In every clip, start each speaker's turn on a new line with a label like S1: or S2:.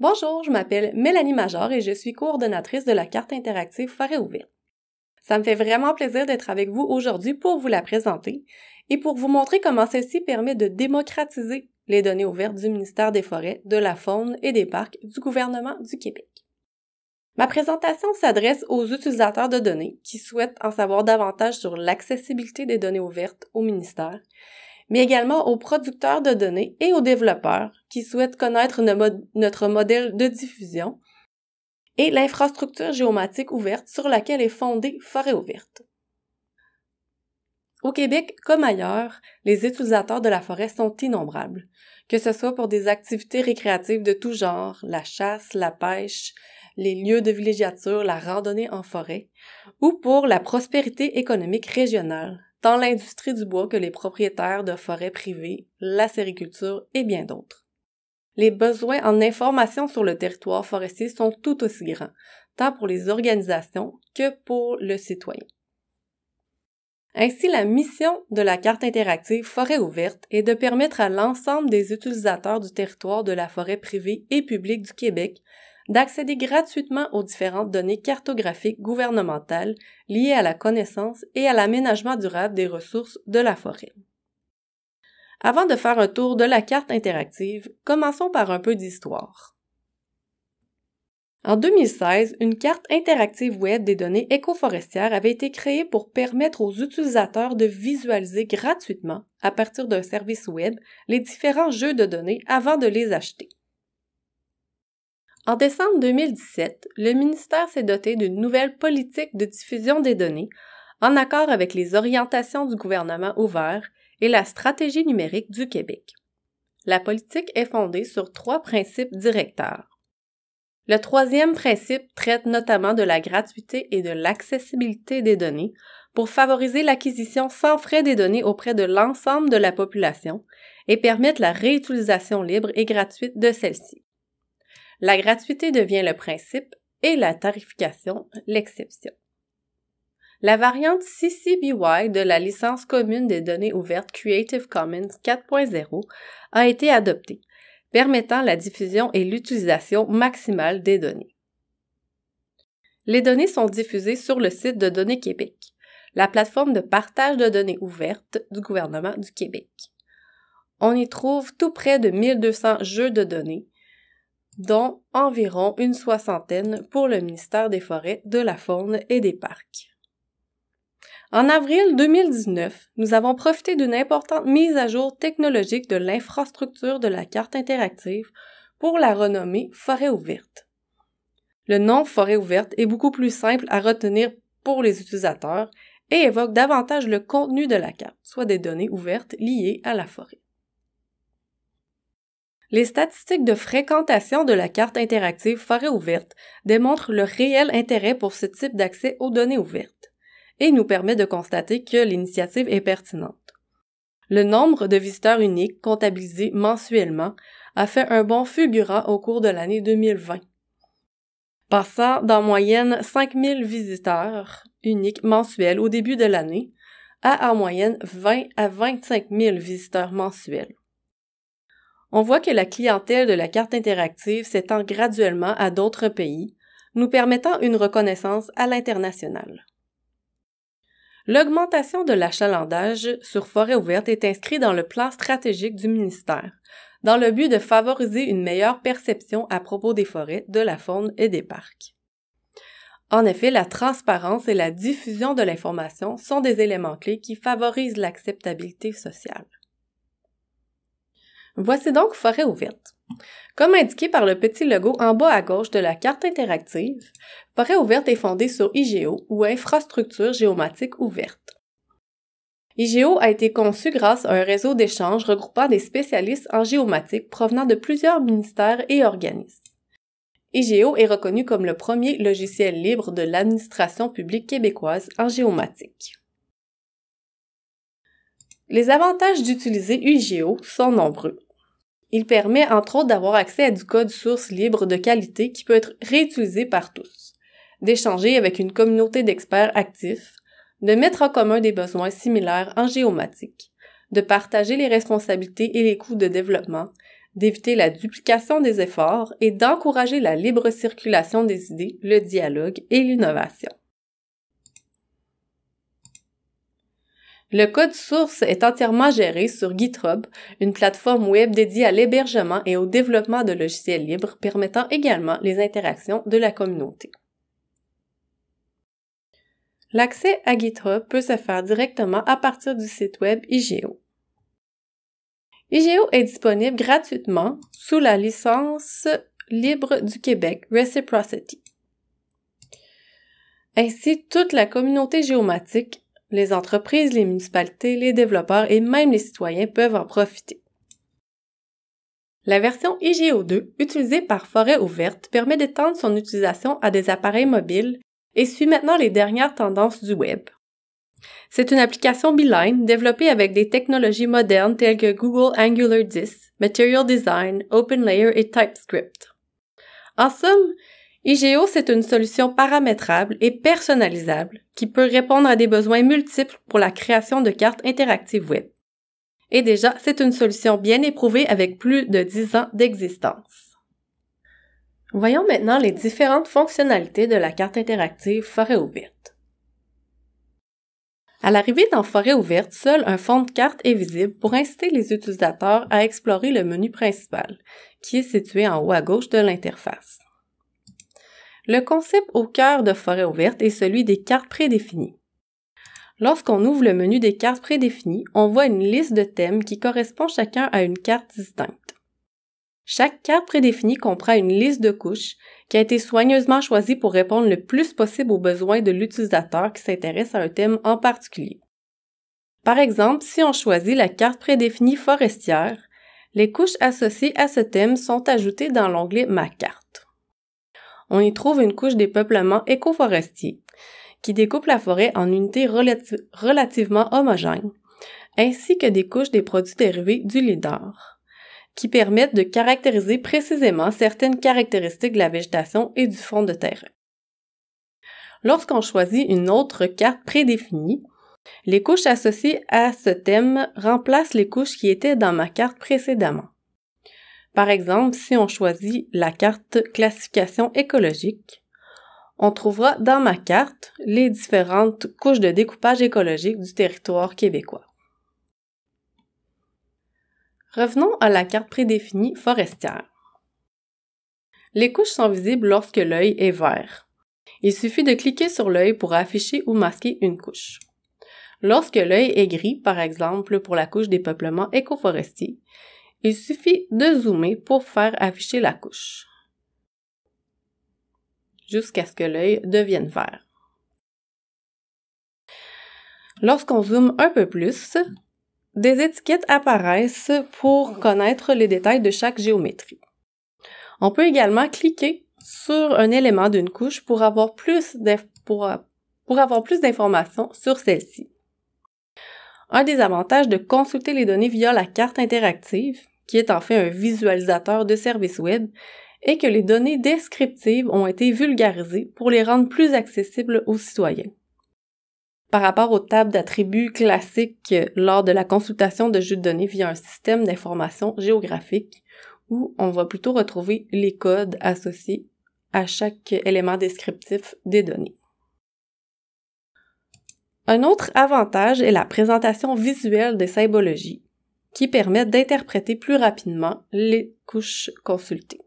S1: Bonjour, je m'appelle Mélanie Major et je suis coordonnatrice de la carte interactive Forêt ouverte. Ça me fait vraiment plaisir d'être avec vous aujourd'hui pour vous la présenter et pour vous montrer comment celle-ci permet de démocratiser les données ouvertes du ministère des Forêts, de la Faune et des Parcs du gouvernement du Québec. Ma présentation s'adresse aux utilisateurs de données qui souhaitent en savoir davantage sur l'accessibilité des données ouvertes au ministère mais également aux producteurs de données et aux développeurs qui souhaitent connaître notre modèle de diffusion et l'infrastructure géomatique ouverte sur laquelle est fondée Forêt ouverte. Au Québec comme ailleurs, les utilisateurs de la forêt sont innombrables, que ce soit pour des activités récréatives de tout genre, la chasse, la pêche, les lieux de villégiature, la randonnée en forêt, ou pour la prospérité économique régionale, dans l'industrie du bois que les propriétaires de forêts privées, la sériculture et bien d'autres. Les besoins en information sur le territoire forestier sont tout aussi grands, tant pour les organisations que pour le citoyen. Ainsi, la mission de la carte interactive Forêt ouverte est de permettre à l'ensemble des utilisateurs du territoire de la forêt privée et publique du Québec d'accéder gratuitement aux différentes données cartographiques gouvernementales liées à la connaissance et à l'aménagement durable des ressources de la forêt. Avant de faire un tour de la carte interactive, commençons par un peu d'histoire. En 2016, une carte interactive web des données écoforestières avait été créée pour permettre aux utilisateurs de visualiser gratuitement, à partir d'un service web, les différents jeux de données avant de les acheter. En décembre 2017, le ministère s'est doté d'une nouvelle politique de diffusion des données, en accord avec les orientations du gouvernement ouvert et la stratégie numérique du Québec. La politique est fondée sur trois principes directeurs. Le troisième principe traite notamment de la gratuité et de l'accessibilité des données pour favoriser l'acquisition sans frais des données auprès de l'ensemble de la population et permettre la réutilisation libre et gratuite de celles-ci. La gratuité devient le principe et la tarification l'exception. La variante CCBY BY de la licence commune des données ouvertes Creative Commons 4.0 a été adoptée, permettant la diffusion et l'utilisation maximale des données. Les données sont diffusées sur le site de Données Québec, la plateforme de partage de données ouvertes du gouvernement du Québec. On y trouve tout près de 1200 jeux de données, dont environ une soixantaine pour le ministère des Forêts, de la Faune et des Parcs. En avril 2019, nous avons profité d'une importante mise à jour technologique de l'infrastructure de la carte interactive pour la renommer Forêt ouverte. Le nom Forêt ouverte est beaucoup plus simple à retenir pour les utilisateurs et évoque davantage le contenu de la carte, soit des données ouvertes liées à la forêt. Les statistiques de fréquentation de la carte interactive forêt ouverte démontrent le réel intérêt pour ce type d'accès aux données ouvertes et nous permet de constater que l'initiative est pertinente. Le nombre de visiteurs uniques comptabilisés mensuellement a fait un bon fulgurant au cours de l'année 2020, passant d'en moyenne 5000 visiteurs uniques mensuels au début de l'année à en moyenne 20 à 25 000 visiteurs mensuels on voit que la clientèle de la carte interactive s'étend graduellement à d'autres pays, nous permettant une reconnaissance à l'international. L'augmentation de l'achalandage sur forêt ouverte est inscrite dans le plan stratégique du ministère, dans le but de favoriser une meilleure perception à propos des forêts, de la faune et des parcs. En effet, la transparence et la diffusion de l'information sont des éléments clés qui favorisent l'acceptabilité sociale. Voici donc Forêt ouverte. Comme indiqué par le petit logo en bas à gauche de la carte interactive, Forêt ouverte est fondée sur IGEO ou Infrastructure géomatique ouverte. IGEO a été conçu grâce à un réseau d'échanges regroupant des spécialistes en géomatique provenant de plusieurs ministères et organismes. IGEO est reconnu comme le premier logiciel libre de l'administration publique québécoise en géomatique. Les avantages d'utiliser UGO sont nombreux. Il permet entre autres d'avoir accès à du code source libre de qualité qui peut être réutilisé par tous, d'échanger avec une communauté d'experts actifs, de mettre en commun des besoins similaires en géomatique, de partager les responsabilités et les coûts de développement, d'éviter la duplication des efforts et d'encourager la libre circulation des idées, le dialogue et l'innovation. Le code source est entièrement géré sur GitHub, une plateforme web dédiée à l'hébergement et au développement de logiciels libres permettant également les interactions de la communauté. L'accès à GitHub peut se faire directement à partir du site web IGEO. IGEO est disponible gratuitement sous la licence libre du Québec Reciprocity. Ainsi, toute la communauté géomatique les entreprises, les municipalités, les développeurs et même les citoyens peuvent en profiter. La version IGO2, utilisée par Forêt Ouverte, permet d'étendre son utilisation à des appareils mobiles et suit maintenant les dernières tendances du Web. C'est une application biline développée avec des technologies modernes telles que Google Angular 10, Material Design, OpenLayer et TypeScript. En somme, IGEO, c'est une solution paramétrable et personnalisable qui peut répondre à des besoins multiples pour la création de cartes interactives web. Et déjà, c'est une solution bien éprouvée avec plus de 10 ans d'existence. Voyons maintenant les différentes fonctionnalités de la carte interactive Forêt ouverte. À l'arrivée dans Forêt ouverte, seul un fond de carte est visible pour inciter les utilisateurs à explorer le menu principal, qui est situé en haut à gauche de l'interface. Le concept au cœur de Forêt ouverte est celui des cartes prédéfinies. Lorsqu'on ouvre le menu des cartes prédéfinies, on voit une liste de thèmes qui correspond chacun à une carte distincte. Chaque carte prédéfinie comprend une liste de couches qui a été soigneusement choisie pour répondre le plus possible aux besoins de l'utilisateur qui s'intéresse à un thème en particulier. Par exemple, si on choisit la carte prédéfinie forestière, les couches associées à ce thème sont ajoutées dans l'onglet Ma carte on y trouve une couche des peuplements écoforestiers qui découpe la forêt en unités relativement homogènes, ainsi que des couches des produits dérivés du lidar qui permettent de caractériser précisément certaines caractéristiques de la végétation et du fond de terre. Lorsqu'on choisit une autre carte prédéfinie, les couches associées à ce thème remplacent les couches qui étaient dans ma carte précédemment. Par exemple, si on choisit la carte classification écologique, on trouvera dans ma carte les différentes couches de découpage écologique du territoire québécois. Revenons à la carte prédéfinie forestière. Les couches sont visibles lorsque l'œil est vert. Il suffit de cliquer sur l'œil pour afficher ou masquer une couche. Lorsque l'œil est gris, par exemple pour la couche des peuplements écoforestiers, il suffit de zoomer pour faire afficher la couche jusqu'à ce que l'œil devienne vert. Lorsqu'on zoome un peu plus, des étiquettes apparaissent pour connaître les détails de chaque géométrie. On peut également cliquer sur un élément d'une couche pour avoir plus d'informations sur celle-ci. Un des avantages de consulter les données via la carte interactive qui est en fait un visualisateur de services web, et que les données descriptives ont été vulgarisées pour les rendre plus accessibles aux citoyens. Par rapport aux tables d'attributs classiques euh, lors de la consultation de jeux de données via un système d'information géographique, où on va plutôt retrouver les codes associés à chaque élément descriptif des données. Un autre avantage est la présentation visuelle des symbologies, qui permettent d'interpréter plus rapidement les couches consultées.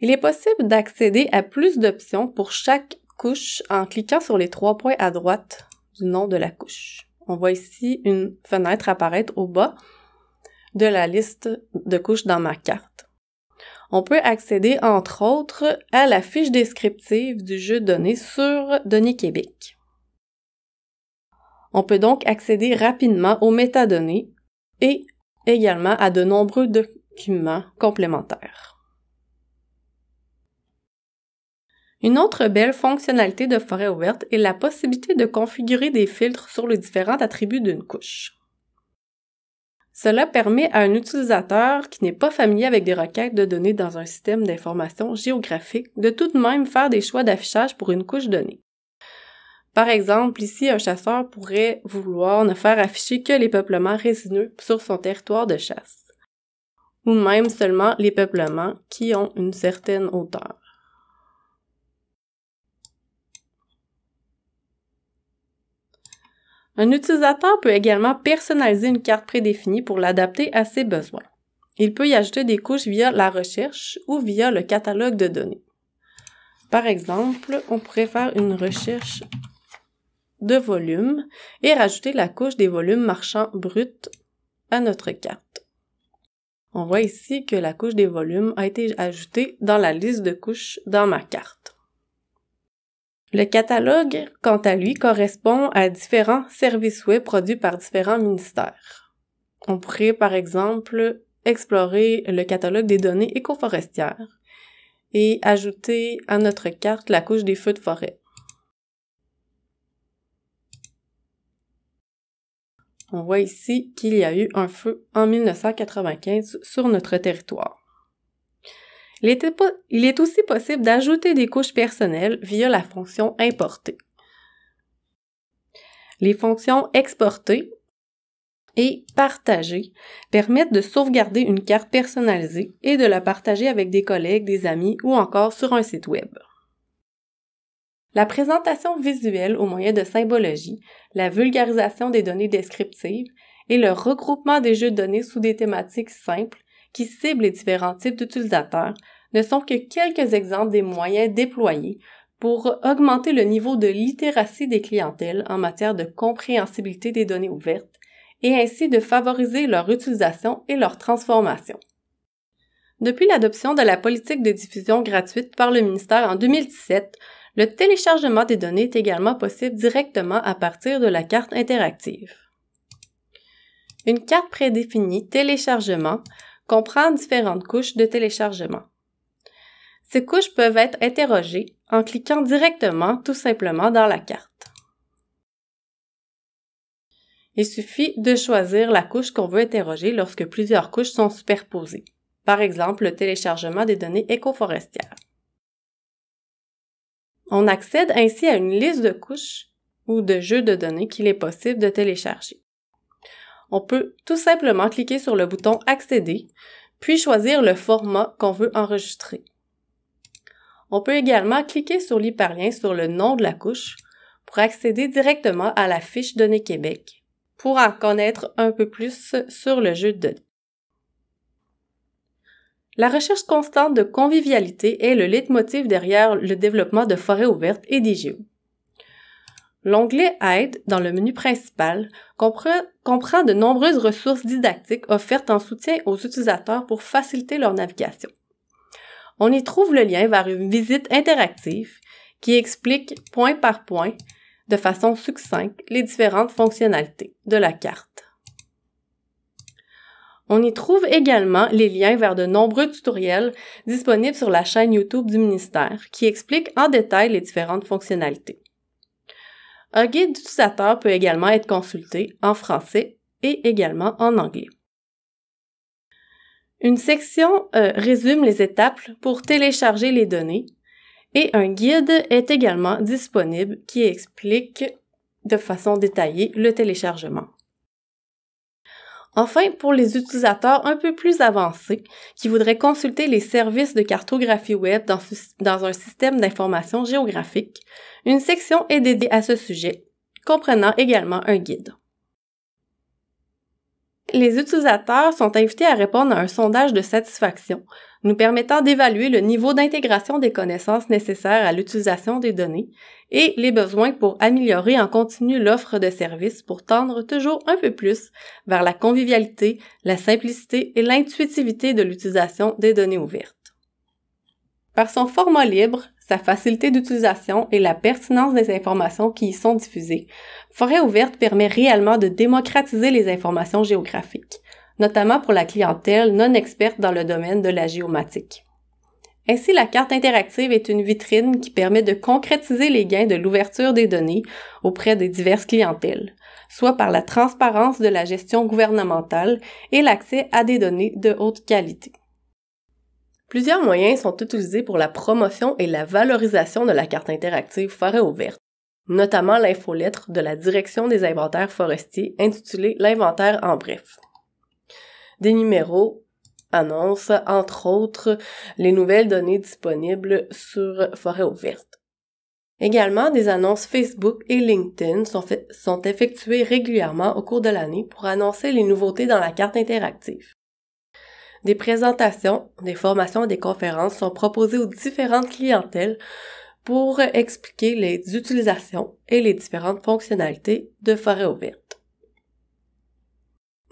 S1: Il est possible d'accéder à plus d'options pour chaque couche en cliquant sur les trois points à droite du nom de la couche. On voit ici une fenêtre apparaître au bas de la liste de couches dans ma carte. On peut accéder entre autres à la fiche descriptive du jeu donné sur Données Québec. On peut donc accéder rapidement aux métadonnées et également à de nombreux documents complémentaires. Une autre belle fonctionnalité de forêt ouverte est la possibilité de configurer des filtres sur les différents attributs d'une couche. Cela permet à un utilisateur qui n'est pas familier avec des requêtes de données dans un système d'information géographique de tout de même faire des choix d'affichage pour une couche donnée. Par exemple, ici, un chasseur pourrait vouloir ne faire afficher que les peuplements résineux sur son territoire de chasse, ou même seulement les peuplements qui ont une certaine hauteur. Un utilisateur peut également personnaliser une carte prédéfinie pour l'adapter à ses besoins. Il peut y ajouter des couches via la recherche ou via le catalogue de données. Par exemple, on pourrait faire une recherche de volume et rajouter la couche des volumes marchands bruts à notre carte. On voit ici que la couche des volumes a été ajoutée dans la liste de couches dans ma carte. Le catalogue, quant à lui, correspond à différents services web produits par différents ministères. On pourrait, par exemple, explorer le catalogue des données écoforestières et ajouter à notre carte la couche des feux de forêt. On voit ici qu'il y a eu un feu en 1995 sur notre territoire. Il, est aussi possible d'ajouter des couches personnelles via la fonction Importer ». Les fonctions Exporter » et partager permettent de sauvegarder une carte personnalisée et de la partager avec des collègues, des amis ou encore sur un site web. La présentation visuelle au moyen de symbologie, la vulgarisation des données descriptives et le regroupement des jeux de données sous des thématiques simples qui ciblent les différents types d'utilisateurs ne sont que quelques exemples des moyens déployés pour augmenter le niveau de littératie des clientèles en matière de compréhensibilité des données ouvertes et ainsi de favoriser leur utilisation et leur transformation. Depuis l'adoption de la politique de diffusion gratuite par le ministère en 2017, le téléchargement des données est également possible directement à partir de la carte interactive. Une carte prédéfinie téléchargement comprend différentes couches de téléchargement. Ces couches peuvent être interrogées en cliquant directement tout simplement dans la carte. Il suffit de choisir la couche qu'on veut interroger lorsque plusieurs couches sont superposées, par exemple le téléchargement des données écoforestières. On accède ainsi à une liste de couches ou de jeux de données qu'il est possible de télécharger. On peut tout simplement cliquer sur le bouton Accéder, puis choisir le format qu'on veut enregistrer. On peut également cliquer sur l'hyperlien sur le nom de la couche pour accéder directement à la fiche Données Québec pour en connaître un peu plus sur le jeu de données. La recherche constante de convivialité est le leitmotiv derrière le développement de forêts ouvertes et d'IGEO. L'onglet Aide dans le menu principal comprend de nombreuses ressources didactiques offertes en soutien aux utilisateurs pour faciliter leur navigation. On y trouve le lien vers une visite interactive qui explique point par point, de façon succincte, les différentes fonctionnalités de la carte. On y trouve également les liens vers de nombreux tutoriels disponibles sur la chaîne YouTube du ministère qui expliquent en détail les différentes fonctionnalités. Un guide d'utilisateur peut également être consulté en français et également en anglais. Une section euh, résume les étapes pour télécharger les données et un guide est également disponible qui explique de façon détaillée le téléchargement. Enfin, pour les utilisateurs un peu plus avancés qui voudraient consulter les services de cartographie web dans, un système d'information géographique, une section est dédiée à ce sujet, comprenant également un guide. Les utilisateurs sont invités à répondre à un sondage de satisfaction nous permettant d'évaluer le niveau d'intégration des connaissances nécessaires à l'utilisation des données et les besoins pour améliorer en continu l'offre de services pour tendre toujours un peu plus vers la convivialité, la simplicité et l'intuitivité de l'utilisation des données ouvertes. Par son format libre, sa facilité d'utilisation et la pertinence des informations qui y sont diffusées, Forêt ouverte permet réellement de démocratiser les informations géographiques notamment pour la clientèle non experte dans le domaine de la géomatique. Ainsi, la carte interactive est une vitrine qui permet de concrétiser les gains de l'ouverture des données auprès des diverses clientèles, soit par la transparence de la gestion gouvernementale et l'accès à des données de haute qualité. Plusieurs moyens sont utilisés pour la promotion et la valorisation de la carte interactive forêt ouverte, notamment l'infolettre de la Direction des inventaires forestiers intitulée L'inventaire en bref des numéros annoncent, entre autres, les nouvelles données disponibles sur Forêt ouverte. Également, des annonces Facebook et LinkedIn sont, sont effectuées régulièrement au cours de l'année pour annoncer les nouveautés dans la carte interactive. Des présentations, des formations et des conférences sont proposées aux différentes clientèles pour expliquer les utilisations et les différentes fonctionnalités de Forêt ouverte.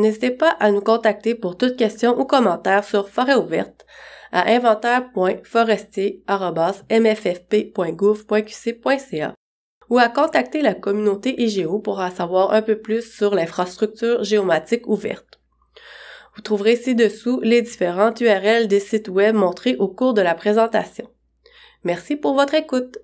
S1: N'hésitez pas à nous contacter pour toute question ou commentaire sur Forêt ouverte à inventaire.forestier.mffp.gouv.qc.ca ou à contacter la communauté IGO pour en savoir un peu plus sur l'infrastructure géomatique ouverte. Vous trouverez ci-dessous les différentes URL des sites web montrés au cours de la présentation. Merci pour votre écoute.